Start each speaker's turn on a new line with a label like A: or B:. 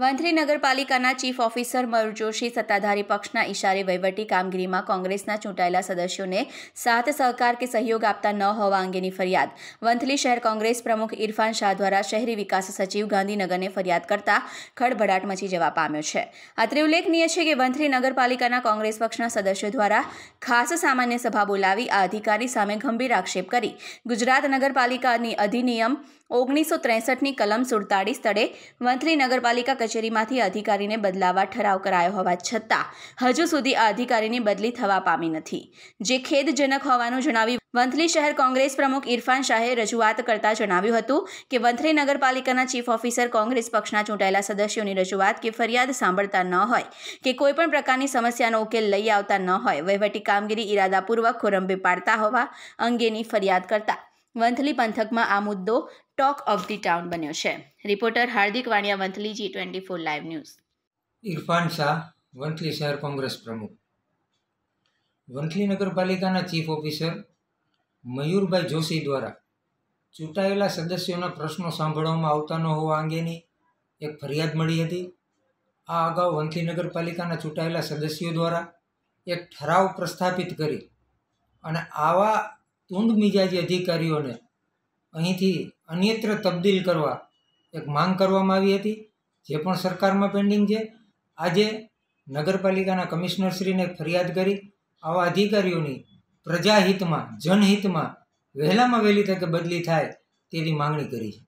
A: વંથલી નગરપાલિકાના chief officer મયુર જોશી સત્તાધારી પક્ષના ઇશારે વહીવટી કામગીરીમાં કોંગ્રેસના ચૂંટાયેલા સદસ્યોને સાથ સહકાર કે સહયોગ આપતા ન હોવા અંગેની ફરિયાદ વંથલી શહેર કોંગ્રેસ પ્રમુખ ઇરફાન શાહ દ્વારા શહેરી વિકાસ સચિવ ગાંધીનગરને ફરિયાદ કરતા ખડભડાટ મચી જવા પામ્યો છે અત્રે ઉલ્લેખનીય છે કે વંથલી નગરપાલિકાના કોંગ્રેસ પક્ષના સદસ્યો દ્વારા ખાસ સામાન્ય સભા બોલાવી આ અધિકારી સામે ગંભીર આક્ષેપ કરી ગુજરાત નગરપાલિકાની અધિનિયમ ઓગણીસો ત્રેસઠની કલમ સુડતાળીસ તળે વંથલી નગરપાલિકા કચેરીમાંથી અધિકારીને બદલાવા ઠરાવ કરાયો હોવા છતાં હજુ સુધી આ અધિકારીની બદલી થવા પામી નથી જે ખેદજનક હોવાનું જણાવી વંથલી શહેર કોંગ્રેસ પ્રમુખ ઇરફાન શાહે રજૂઆત કરતા જણાવ્યું હતું કે વંથલી નગરપાલિકાના ચીફ ઓફિસર કોંગ્રેસ પક્ષના ચૂંટાયેલા સદસ્યોની રજૂઆત કે ફરિયાદ સાંભળતા ન હોય કે કોઈપણ પ્રકારની સમસ્યાનો ઉકેલ લઈ આવતા ન હોય વહીવટી કામગીરી ઇરાદાપૂર્વક ખોરંભે પાડતા હોવા અંગેની ફરિયાદ કરતા વંથલી પંથકમાં આ મુદ્દો ટોક ઓફ ધી ટાઉન બન્યો છે reporter Hardik Vaniya Vanthali G twenty four live news
B: Irfan Shah Vanthali શહેર કોંગ્રેસ પ્રમુખ વંથલી નગરપાલિકાના ચીફ ઓફિસર મયુરભાઈ જોશી દ્વારા ચૂંટાયેલા સદસ્યોના પ્રશ્નો સાંભળવામાં આવતા ન હોવા અંગેની એક ફરિયાદ મળી હતી આ અગાઉ વંથલી નગરપાલિકાના ચૂંટાયેલા સદસ્યો દ્વારા એક ઠરાવ પ્રસ્થાપિત કરી અને આવા તુંદ મિજાજી અધિકારીઓને અહીંથી અન્યત્ર તબદીલ કરવા એક માંગ કરવામાં આવી હતી જે પણ સરકારમાં પેન્ડિંગ છે આજે નગરપાલિકાના કમિશનરશ્રીને ફરિયાદ કરી આવા અધિકારીઓની પ્રજાહિતમાં જનહિતમાં વહેલામાં વહેલી તકે બદલી થાય તેવી માંગણી કરી છે